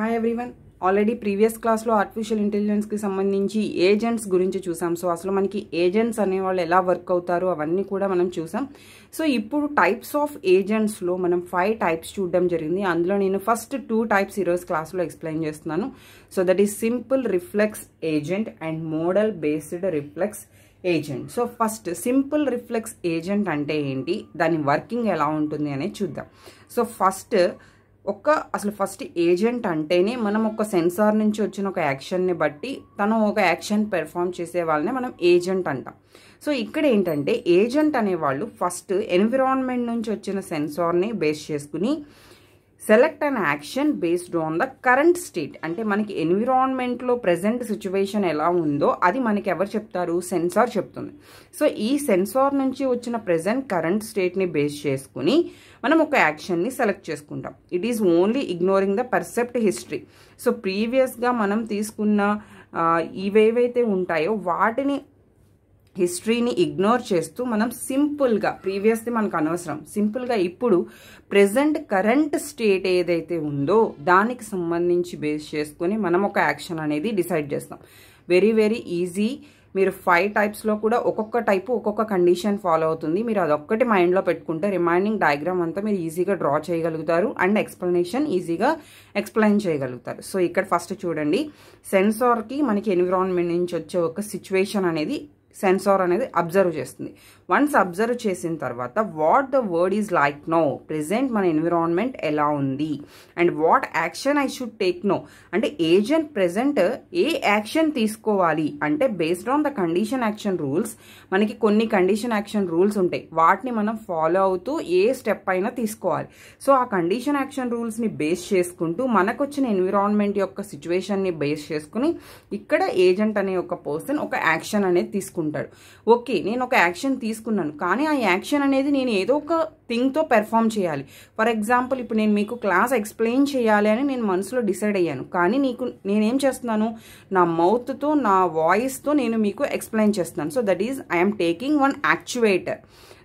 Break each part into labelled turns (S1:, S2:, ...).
S1: hi everyone already previous క్లాస్లో artificial ఇంటెలిజెన్స్కి సంబంధించి ఏజెంట్స్ గురించి చూసాం సో అసలు మనకి ఏజెంట్స్ అనేవాళ్ళు ఎలా వర్క్ అవుతారు అవన్నీ కూడా మనం చూసాం సో ఇప్పుడు టైప్స్ ఆఫ్ ఏజెంట్స్లో మనం ఫైవ్ టైప్స్ చూడడం జరిగింది అందులో నేను ఫస్ట్ టూ టైప్స్ ఈరోజు క్లాస్లో ఎక్స్ప్లెయిన్ చేస్తున్నాను so that is simple reflex agent and model based reflex agent so first simple reflex agent అంటే ఏంటి దాని వర్కింగ్ ఎలా ఉంటుంది అనేది చూద్దాం సో ఫస్ట్ ఒక అసలు ఫస్ట్ ఏజెంట్ అంటేనే మనం ఒక సెన్సార్ నుంచి వచ్చిన ఒక యాక్షన్ని బట్టి తను ఒక యాక్షన్ పెర్ఫామ్ చేసే వాళ్ళనే మనం ఏజెంట్ అంటాం సో ఇక్కడ ఏంటంటే ఏజెంట్ అనేవాళ్ళు ఫస్ట్ ఎన్విరాన్మెంట్ నుంచి వచ్చిన సెన్సార్ని బేస్ చేసుకుని select an action based on the current state అంటే మనకి ఎన్విరాన్మెంట్లో ప్రజెంట్ సిచ్యువేషన్ ఎలా ఉందో అది మనకి ఎవరు చెప్తారు సెన్సార్ చెప్తుంది సో ఈ సెన్సార్ నుంచి వచ్చిన ప్రజెంట్ కరెంట్ స్టేట్ని బేస్ చేసుకుని మనం ఒక యాక్షన్ని సెలెక్ట్ చేసుకుంటాం it is only ignoring the percept history so ప్రీవియస్గా మనం తీసుకున్న ఇవేవైతే ఉంటాయో వాటిని హిస్టరీని ఇగ్నోర్ చేస్తూ మనం సింపుల్గా ప్రీవియస్ది మనకు అనవసరం సింపుల్గా ఇప్పుడు ప్రజెంట్ కరెంట్ స్టేట్ ఏదైతే ఉందో దానికి సంబంధించి బేస్ చేసుకుని మనం ఒక యాక్షన్ అనేది డిసైడ్ చేస్తాం వెరీ వెరీ ఈజీ మీరు ఫైవ్ టైప్స్లో కూడా ఒక్కొక్క టైపు ఒక్కొక్క కండిషన్ ఫాలో అవుతుంది మీరు అదొక్కటి మైండ్లో పెట్టుకుంటే రిమైనింగ్ డయాగ్రామ్ అంతా మీరు ఈజీగా డ్రా చేయగలుగుతారు అండ్ ఎక్స్ప్లెనేషన్ ఈజీగా ఎక్స్ప్లెయిన్ చేయగలుగుతారు సో ఇక్కడ ఫస్ట్ చూడండి సెన్సార్కి మనకి ఎన్విరాన్మెంట్ నుంచి వచ్చే ఒక సిచ్యువేషన్ అనేది సెన్సార్ అనేది అబ్జర్వ్ చేస్తుంది వన్స్ అబ్జర్వ్ చేసిన తర్వాత what the world is like now present మన ఎన్విరాన్మెంట్ ఎలా ఉంది and what action I should take now అంటే ఏజెంట్ ప్రెసెంట్ ఏ యాక్షన్ తీసుకోవాలి అంటే based on the condition action rules మనకి కొన్ని కండిషన్ యాక్షన్ రూల్స్ ఉంటాయి వాటిని మనం ఫాలో అవుతూ ఏ స్టెప్ అయినా తీసుకోవాలి సో ఆ కండిషన్ యాక్షన్ రూల్స్ని బేస్ చేసుకుంటూ మనకు వచ్చిన ఎన్విరాన్మెంట్ యొక్క సిచ్యువేషన్ని బేస్ చేసుకుని ఇక్కడ ఏజెంట్ అనే ఒక పర్సన్ ఒక యాక్షన్ అనేది తీసుకుంటుంది తీసుకుంటాడు ఓకే నేను ఒక యాక్షన్ తీసుకున్నాను కానీ ఆ యాక్షన్ అనేది నేను ఏదో ఒక థింగ్తో పెర్ఫామ్ చేయాలి ఫర్ ఎగ్జాంపుల్ ఇప్పుడు నేను మీకు క్లాస్ ఎక్స్ప్లెయిన్ చేయాలి అని నేను మనసులో డిసైడ్ అయ్యాను కానీ నీకు నేనేం చేస్తున్నాను నా మౌత్తో నా వాయిస్తో నేను మీకు ఎక్స్ప్లెయిన్ చేస్తున్నాను so that is I'm taking one actuator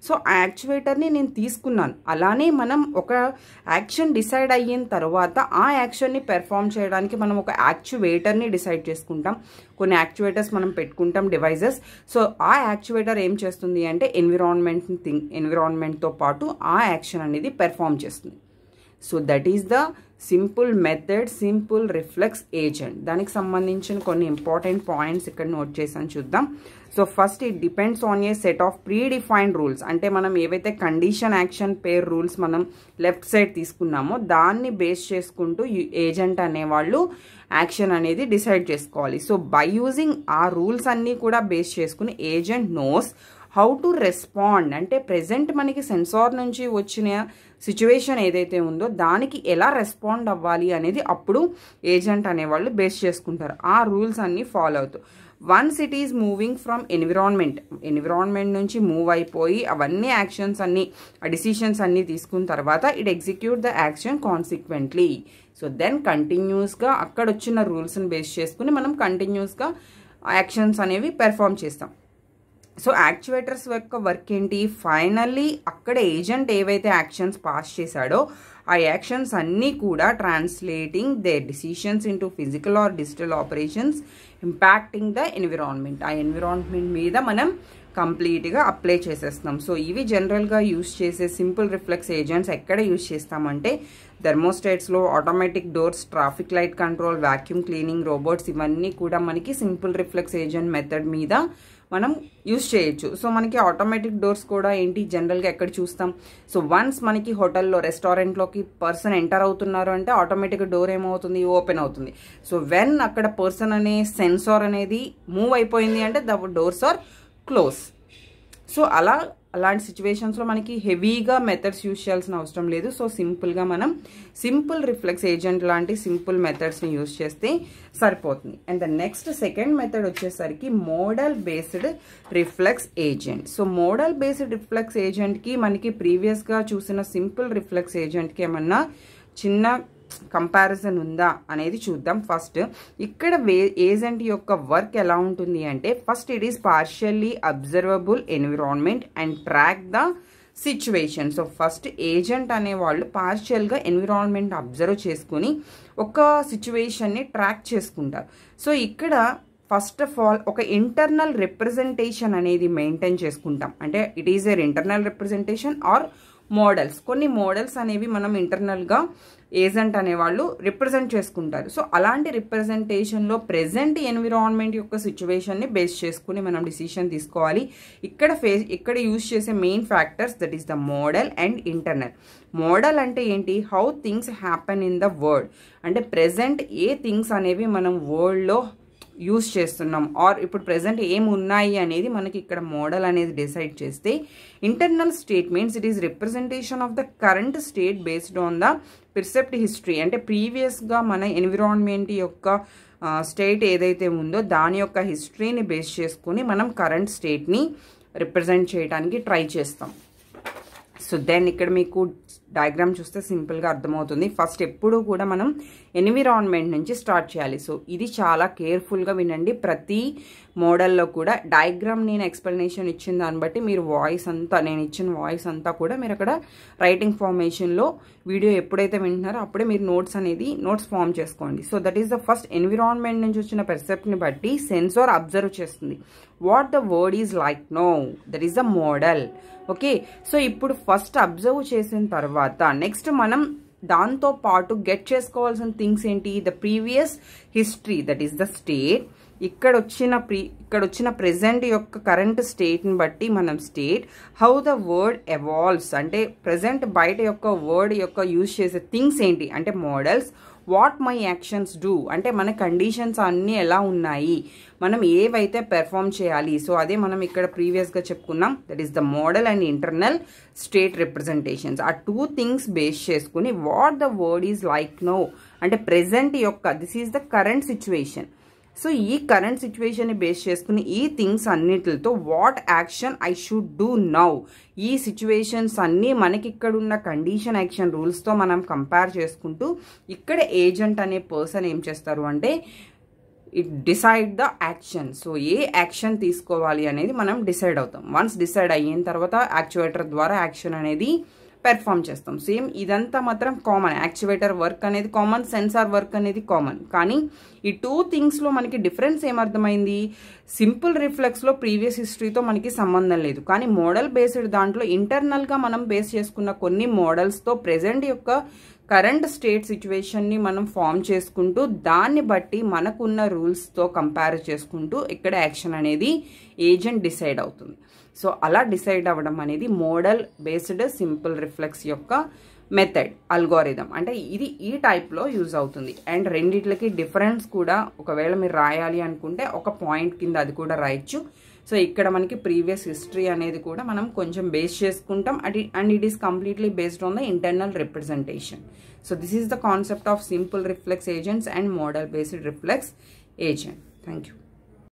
S1: so ఆ యాక్చువేటర్ని నేను తీసుకున్నాను అలానే మనం ఒక యాక్షన్ డిసైడ్ అయిన తర్వాత ఆ యాక్షన్ని పెర్ఫామ్ చేయడానికి మనం ఒక యాక్చువేటర్ని డిసైడ్ చేసుకుంటాం కొన్ని యాక్చువేటర్స్ మనం పెట్టుకుంటాం డివైజెస్ సో ఆ యాక్చువేటర్ ఏం చేస్తుంది అంటే ఎన్విరాన్మెంట్ థింగ్ ఎన్విరాన్మెంట్తో పాటు ఆ యాక్షన్ అనేది పెర్ఫామ్ చేస్తుంది so that is the simple method simple reflex agent దానికి సంబంధించిన కొన్ని ఇంపార్టెంట్ పాయింట్స్ ఇక్కడ నోట్ చేసాను చూద్దాం so first it depends on a set of predefined rules అంటే మనం ఏవైతే కండిషన్ యాక్షన్ పేర్ రూల్స్ మనం లెఫ్ట్ సైడ్ తీసుకున్నామో దాన్ని బేస్ చేసుకుంటూ ఏజెంట్ అనేవాళ్ళు యాక్షన్ అనేది డిసైడ్ చేసుకోవాలి సో బై యూజింగ్ ఆ రూల్స్ అన్నీ కూడా బేస్ చేసుకుని agent knows how to respond అంటే ప్రజెంట్ మనకి సెన్సార్ నుంచి వచ్చిన సిచ్యువేషన్ ఏదైతే ఉందో దానికి ఎలా రెస్పాండ్ అవ్వాలి అనేది అప్పుడు ఏజెంట్ అనేవాళ్ళు బేస్ చేసుకుంటారు ఆ రూల్స్ అన్నీ ఫాలో అవుతాయి once it is moving from environment environment నుంచి మూవ్ అయిపోయి అవన్నీ యాక్షన్స్ అన్నీ ఆ డిసిషన్స్ అన్నీ తీసుకున్న తర్వాత it execute the action consequently so then కంటిన్యూస్గా అక్కడ వచ్చిన రూల్స్ని బేస్ చేసుకుని మనం కంటిన్యూస్గా యాక్షన్స్ అనేవి పెర్ఫామ్ చేస్తాం సో యాక్చువేటర్స్ యొక్క వర్క్ ఏంటి ఫైనల్లీ అక్కడ ఏజెంట్ ఏవైతే యాక్షన్స్ పాస్ చేశాడో ఆ యాక్షన్స్ అన్నీ కూడా translating their decisions into physical or digital operations impacting the environment ఆ ఎన్విరాన్మెంట్ మీద మనం కంప్లీట్గా అప్లై చేసేస్తాం సో ఇవి జనరల్గా యూస్ చేసే సింపుల్ రిఫ్లెక్స్ ఏజెంట్స్ ఎక్కడ యూస్ చేస్తామంటే థర్మోస్టేట్స్లో automatic doors traffic light control vacuum cleaning robots ఇవన్నీ కూడా మనకి సింపుల్ రిఫ్లెక్స్ ఏజెంట్ మెథడ్ మీద మనం యూజ్ చేయొచ్చు సో మనకి ఆటోమేటిక్ డోర్స్ కూడా ఏంటి జనరల్గా ఎక్కడ చూస్తాం సో వన్స్ మనకి హోటల్లో రెస్టారెంట్లోకి పర్సన్ ఎంటర్ అవుతున్నారు అంటే ఆటోమేటిక్ డోర్ ఏమవుతుంది ఓపెన్ అవుతుంది సో వెన్ అక్కడ పర్సన్ అనే సెన్సార్ అనేది మూవ్ అయిపోయింది అంటే the doors are close so అలా అలాంటి సిచ్యువేషన్స్లో మనకి హెవీగా మెథడ్స్ యూజ్ చేయాల్సిన అవసరం లేదు సో సింపుల్గా మనం సింపుల్ రిఫ్లెక్స్ ఏజెంట్ లాంటి సింపుల్ మెథడ్స్ని యూజ్ చేస్తే సరిపోతుంది and the next second method వచ్చేసరికి model based reflex agent so model based reflex ఏజెంట్కి మనకి ప్రీవియస్గా చూసిన సింపుల్ రిఫ్లెక్స్ ఏజెంట్కి ఏమన్నా చిన్న కంపారిజన్ ఉందా అనేది చూద్దాం ఫస్ట్ ఇక్కడ ఏజెంట్ యొక్క వర్క్ ఎలా ఉంటుంది అంటే first it is partially observable environment and track the situation so first agent అనేవాళ్ళు పార్షియల్గా ఎన్విరాన్మెంట్ అబ్జర్వ్ చేసుకుని ఒక సిచ్యువేషన్ని ట్రాక్ చేసుకుంటారు సో ఇక్కడ ఫస్ట్ ఆఫ్ ఆల్ ఒక ఇంటర్నల్ రిప్రజెంటేషన్ అనేది మెయింటైన్ చేసుకుంటాం అంటే it is er internal representation or models కొన్ని మోడల్స్ అనేవి మనం ఇంటర్నల్గా ఏజెంట్ అనేవాళ్ళు రిప్రజెంట్ చేసుకుంటారు సో అలాంటి రిప్రజెంటేషన్లో ప్రజెంట్ ఎన్విరాన్మెంట్ యొక్క సిచ్యువేషన్ని బేస్ చేసుకుని మనం డిసిషన్ తీసుకోవాలి ఇక్కడ ఫేస్ ఇక్కడ యూజ్ చేసే main factors that is the model and internal model అంటే ఏంటి how things happen in the world అంటే ప్రజెంట్ ఏ థింగ్స్ అనేవి మనం వరల్డ్లో యూస్ చేస్తున్నాం ఆర్ ఇప్పుడు ప్రజెంట్ ఏమి ఉన్నాయి అనేది మనకి ఇక్కడ మోడల్ అనేది డిసైడ్ చేస్తే internal statements it is representation of the current state based on the percept history అంటే ప్రీవియస్గా మన ఎన్విరాన్మెంట్ యొక్క స్టేట్ ఏదైతే ఉందో దాని యొక్క హిస్టరీని బేస్ చేసుకుని మనం కరెంట్ స్టేట్ని రిప్రజెంట్ చేయడానికి ట్రై చేస్తాం సో దెన్ ఇక్కడ మీకు డయాగ్రామ్ చూస్తే సింపుల్గా అర్థమవుతుంది ఫస్ట్ ఎప్పుడు కూడా మనం ఎన్విరాన్మెంట్ నుంచి స్టార్ట్ చేయాలి సో ఇది చాలా కేర్ఫుల్గా వినండి ప్రతి మోడల్లో కూడా డయాగ్రామ్ నేను ఎక్స్ప్లెనేషన్ ఇచ్చిన దాన్ని బట్టి మీరు వాయిస్ అంతా నేను ఇచ్చిన వాయిస్ అంతా కూడా మీరు అక్కడ రైటింగ్ ఫార్మేషన్లో వీడియో ఎప్పుడైతే వింటున్నారో అప్పుడే మీరు నోట్స్ అనేది నోట్స్ ఫామ్ చేసుకోండి so that is the first environment నుంచి వచ్చిన పెర్సెప్ట్ని బట్టి సెన్సార్ అబ్జర్వ్ చేస్తుంది what the world is like now that is the model okay so ఇప్పుడు ఫస్ట్ అబ్జర్వ్ చేసిన తర్వాత నెక్స్ట్ మనం దాంతో పాటు గెట్ చేసుకోవాల్సిన థింగ్స్ ఏంటి the previous history that is the state ఇక్కడ వచ్చిన ప్రీ ఇక్కడ వచ్చిన ప్రజెంట్ యొక్క కరెంట్ స్టేట్ని బట్టి మనం state how the world evolves అంటే ప్రజెంట్ బయట యొక్క వర్డ్ యొక్క యూజ్ చేసే థింగ్స్ ఏంటి అంటే models what my actions do అంటే మన కండిషన్స్ అన్నీ ఎలా ఉన్నాయి మనం ఏవైతే పెర్ఫామ్ చేయాలి సో అదే మనం ఇక్కడ ప్రీవియస్గా చెప్పుకున్నాం that is the model and internal state representations ఆ టూ థింగ్స్ బేస్ చేసుకుని what the world is like now అంటే ప్రజెంట్ యొక్క this is the current situation so ఈ కరెంట్ సిచ్యువేషన్ని బేస్ చేసుకుని ఈ థింగ్స్ అన్నిటితో what action I should do now ఈ సిచ్యువేషన్స్ అన్నీ మనకి ఇక్కడ ఉన్న కండిషన్ యాక్షన్ రూల్స్తో మనం కంపేర్ చేసుకుంటూ ఇక్కడ ఏజెంట్ అనే పర్సన్ ఏం చేస్తారు అంటే it decide the action so ఏ యాక్షన్ తీసుకోవాలి అనేది మనం డిసైడ్ అవుతాం వన్స్ డిసైడ్ అయిన తర్వాత యాక్చువేటర్ ద్వారా యాక్షన్ అనేది పెర్ఫామ్ చేస్తాం సేమ్ ఇదంతా మాత్రం కామన్ యాక్చువేటర్ వర్క్ అనేది కామన్ సెన్సార్ వర్క్ అనేది కామన్ కానీ ఈ టూ థింగ్స్లో మనకి డిఫరెన్స్ ఏమర్థమైంది సింపుల్ రిఫ్లెక్స్లో ప్రీవియస్ హిస్టరీతో మనకి సంబంధం లేదు కానీ మోడల్ బేస్డ్ దాంట్లో ఇంటర్నల్గా మనం బేస్ చేసుకున్న కొన్ని మోడల్స్తో ప్రజెంట్ యొక్క కరెంట్ స్టేట్ సిచ్యువేషన్ని మనం ఫామ్ చేసుకుంటూ దాన్ని బట్టి మనకున్న రూల్స్తో కంపేర్ చేసుకుంటూ ఇక్కడ యాక్షన్ అనేది ఏజెంట్ డిసైడ్ అవుతుంది సో అలా డిసైడ్ అవ్వడం అనేది మోడల్ బేస్డ్ సింపుల్ రిఫ్లెక్స్ యొక్క మెథడ్ అల్గోరిథం అంటే ఇది ఈ టైప్లో యూజ్ అవుతుంది అండ్ రెండిట్లకి డిఫరెన్స్ కూడా ఒకవేళ మీరు రాయాలి అనుకుంటే ఒక పాయింట్ కింద అది కూడా రాయొచ్చు సో ఇక్కడ మనకి ప్రీవియస్ హిస్టరీ అనేది కూడా మనం కొంచెం బేస్ చేసుకుంటాం at and it is completely based on the internal representation so this is the concept of simple reflex agents and model based reflex agent thank you